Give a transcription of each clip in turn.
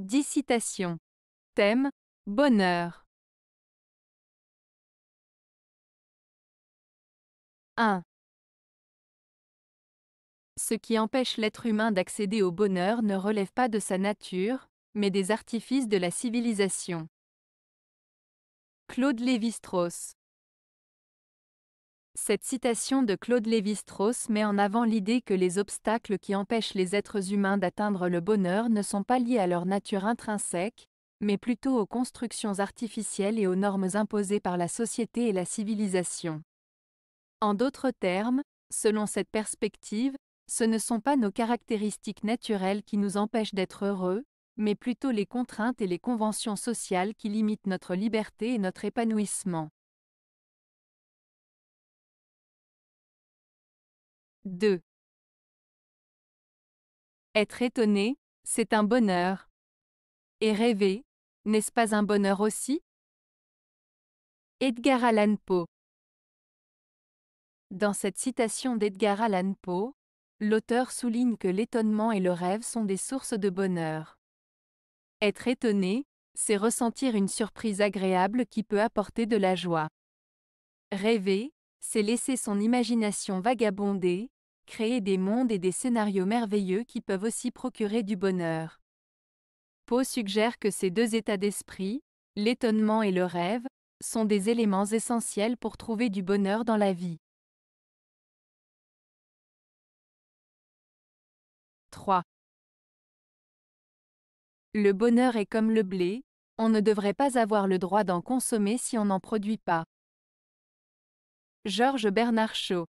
10 citations. Thème Bonheur. 1. Ce qui empêche l'être humain d'accéder au bonheur ne relève pas de sa nature, mais des artifices de la civilisation. Claude Lévi-Strauss cette citation de Claude Lévi-Strauss met en avant l'idée que les obstacles qui empêchent les êtres humains d'atteindre le bonheur ne sont pas liés à leur nature intrinsèque, mais plutôt aux constructions artificielles et aux normes imposées par la société et la civilisation. En d'autres termes, selon cette perspective, ce ne sont pas nos caractéristiques naturelles qui nous empêchent d'être heureux, mais plutôt les contraintes et les conventions sociales qui limitent notre liberté et notre épanouissement. 2. Être étonné, c'est un bonheur. Et rêver, n'est-ce pas un bonheur aussi Edgar Allan Poe Dans cette citation d'Edgar Allan Poe, l'auteur souligne que l'étonnement et le rêve sont des sources de bonheur. Être étonné, c'est ressentir une surprise agréable qui peut apporter de la joie. Rêver, c'est laisser son imagination vagabonder, créer des mondes et des scénarios merveilleux qui peuvent aussi procurer du bonheur. Poe suggère que ces deux états d'esprit, l'étonnement et le rêve, sont des éléments essentiels pour trouver du bonheur dans la vie. 3. Le bonheur est comme le blé, on ne devrait pas avoir le droit d'en consommer si on n'en produit pas. Georges Bernard Shaw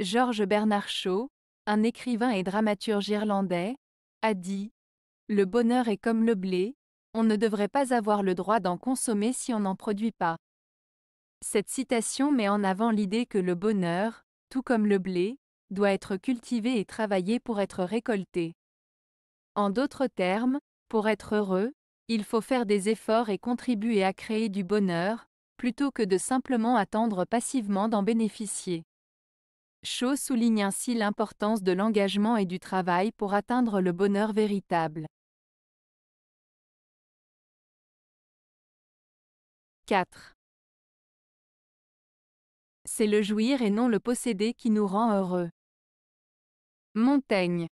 Georges Bernard Shaw, un écrivain et dramaturge irlandais, a dit ⁇ Le bonheur est comme le blé, on ne devrait pas avoir le droit d'en consommer si on n'en produit pas. ⁇ Cette citation met en avant l'idée que le bonheur, tout comme le blé, doit être cultivé et travaillé pour être récolté. En d'autres termes, pour être heureux, il faut faire des efforts et contribuer à créer du bonheur, plutôt que de simplement attendre passivement d'en bénéficier. Shaw souligne ainsi l'importance de l'engagement et du travail pour atteindre le bonheur véritable. 4. C'est le jouir et non le posséder qui nous rend heureux. Montaigne.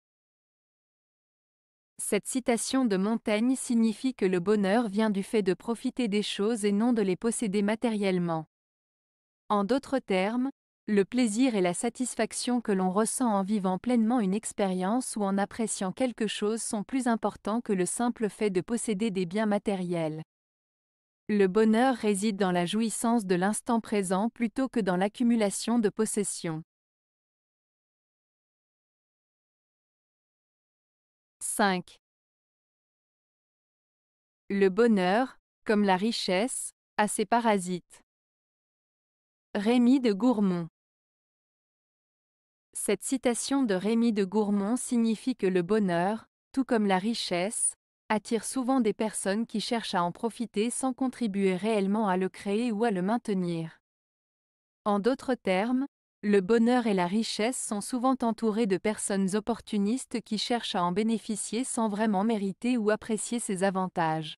Cette citation de Montaigne signifie que le bonheur vient du fait de profiter des choses et non de les posséder matériellement. En d'autres termes, le plaisir et la satisfaction que l'on ressent en vivant pleinement une expérience ou en appréciant quelque chose sont plus importants que le simple fait de posséder des biens matériels. Le bonheur réside dans la jouissance de l'instant présent plutôt que dans l'accumulation de possessions. 5. Le bonheur, comme la richesse, a ses parasites. Rémy de Gourmont Cette citation de Rémi de Gourmont signifie que le bonheur, tout comme la richesse, attire souvent des personnes qui cherchent à en profiter sans contribuer réellement à le créer ou à le maintenir. En d'autres termes, le bonheur et la richesse sont souvent entourés de personnes opportunistes qui cherchent à en bénéficier sans vraiment mériter ou apprécier ses avantages.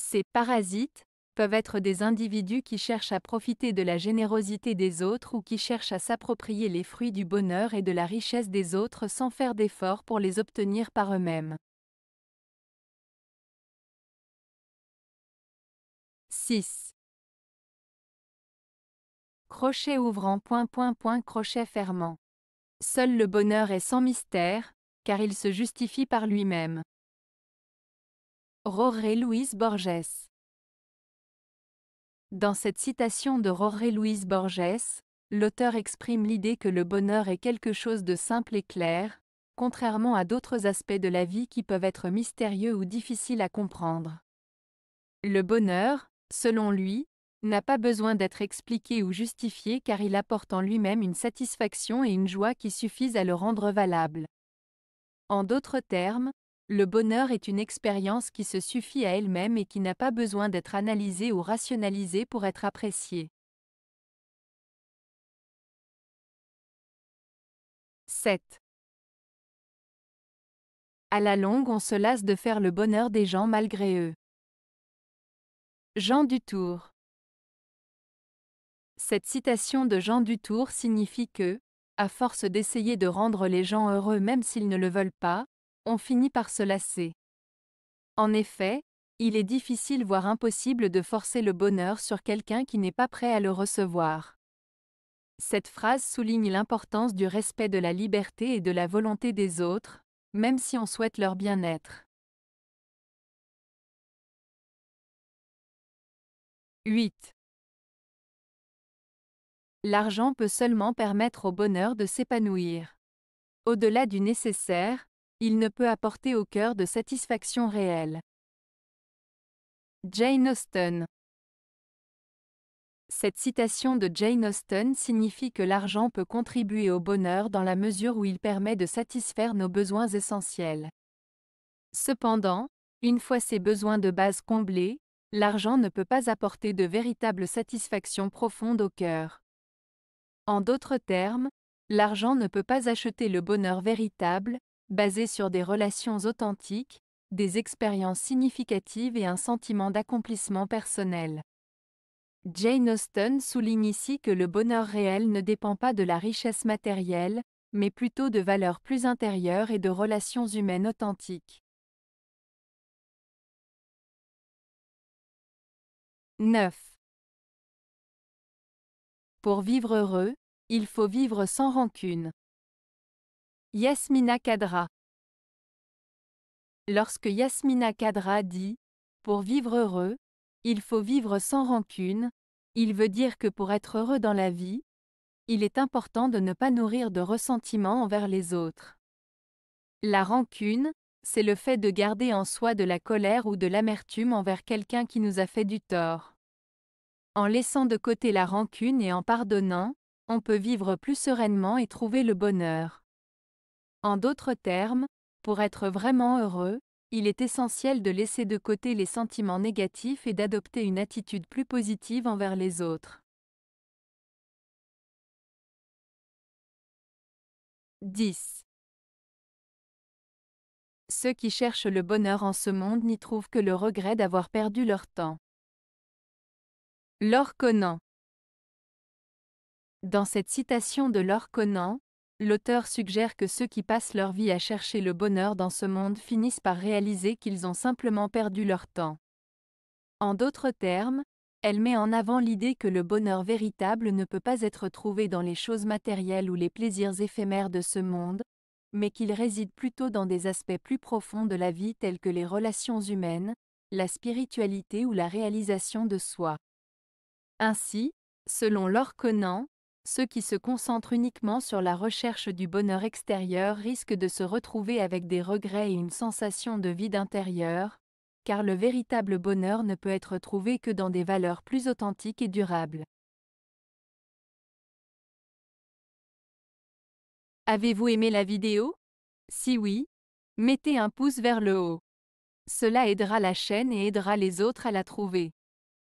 Ces parasites peuvent être des individus qui cherchent à profiter de la générosité des autres ou qui cherchent à s'approprier les fruits du bonheur et de la richesse des autres sans faire d'efforts pour les obtenir par eux-mêmes. 6 crochet ouvrant point point point crochet fermant. Seul le bonheur est sans mystère, car il se justifie par lui-même. Roré Louise Borges Dans cette citation de Roré Louise Borges, l'auteur exprime l'idée que le bonheur est quelque chose de simple et clair, contrairement à d'autres aspects de la vie qui peuvent être mystérieux ou difficiles à comprendre. Le bonheur, selon lui, n'a pas besoin d'être expliqué ou justifié car il apporte en lui-même une satisfaction et une joie qui suffisent à le rendre valable. En d'autres termes, le bonheur est une expérience qui se suffit à elle-même et qui n'a pas besoin d'être analysée ou rationalisée pour être appréciée. 7. À la longue, on se lasse de faire le bonheur des gens malgré eux. Jean Dutour cette citation de Jean Dutour signifie que, à force d'essayer de rendre les gens heureux même s'ils ne le veulent pas, on finit par se lasser. En effet, il est difficile voire impossible de forcer le bonheur sur quelqu'un qui n'est pas prêt à le recevoir. Cette phrase souligne l'importance du respect de la liberté et de la volonté des autres, même si on souhaite leur bien-être. 8 l'argent peut seulement permettre au bonheur de s'épanouir. Au-delà du nécessaire, il ne peut apporter au cœur de satisfaction réelle. Jane Austen Cette citation de Jane Austen signifie que l'argent peut contribuer au bonheur dans la mesure où il permet de satisfaire nos besoins essentiels. Cependant, une fois ces besoins de base comblés, l'argent ne peut pas apporter de véritable satisfaction profonde au cœur. En d'autres termes, l'argent ne peut pas acheter le bonheur véritable, basé sur des relations authentiques, des expériences significatives et un sentiment d'accomplissement personnel. Jane Austen souligne ici que le bonheur réel ne dépend pas de la richesse matérielle, mais plutôt de valeurs plus intérieures et de relations humaines authentiques. 9. Pour vivre heureux, il faut vivre sans rancune. Yasmina Kadra Lorsque Yasmina Kadra dit Pour vivre heureux, il faut vivre sans rancune, il veut dire que pour être heureux dans la vie, il est important de ne pas nourrir de ressentiment envers les autres. La rancune, c'est le fait de garder en soi de la colère ou de l'amertume envers quelqu'un qui nous a fait du tort. En laissant de côté la rancune et en pardonnant, on peut vivre plus sereinement et trouver le bonheur. En d'autres termes, pour être vraiment heureux, il est essentiel de laisser de côté les sentiments négatifs et d'adopter une attitude plus positive envers les autres. 10. Ceux qui cherchent le bonheur en ce monde n'y trouvent que le regret d'avoir perdu leur temps. Laure Conan Dans cette citation de l'or Conan, l'auteur suggère que ceux qui passent leur vie à chercher le bonheur dans ce monde finissent par réaliser qu'ils ont simplement perdu leur temps. En d'autres termes, elle met en avant l'idée que le bonheur véritable ne peut pas être trouvé dans les choses matérielles ou les plaisirs éphémères de ce monde, mais qu'il réside plutôt dans des aspects plus profonds de la vie tels que les relations humaines, la spiritualité ou la réalisation de soi. Ainsi, selon Laure Conan, ceux qui se concentrent uniquement sur la recherche du bonheur extérieur risquent de se retrouver avec des regrets et une sensation de vide intérieur, car le véritable bonheur ne peut être trouvé que dans des valeurs plus authentiques et durables. Avez-vous aimé la vidéo Si oui, mettez un pouce vers le haut. Cela aidera la chaîne et aidera les autres à la trouver.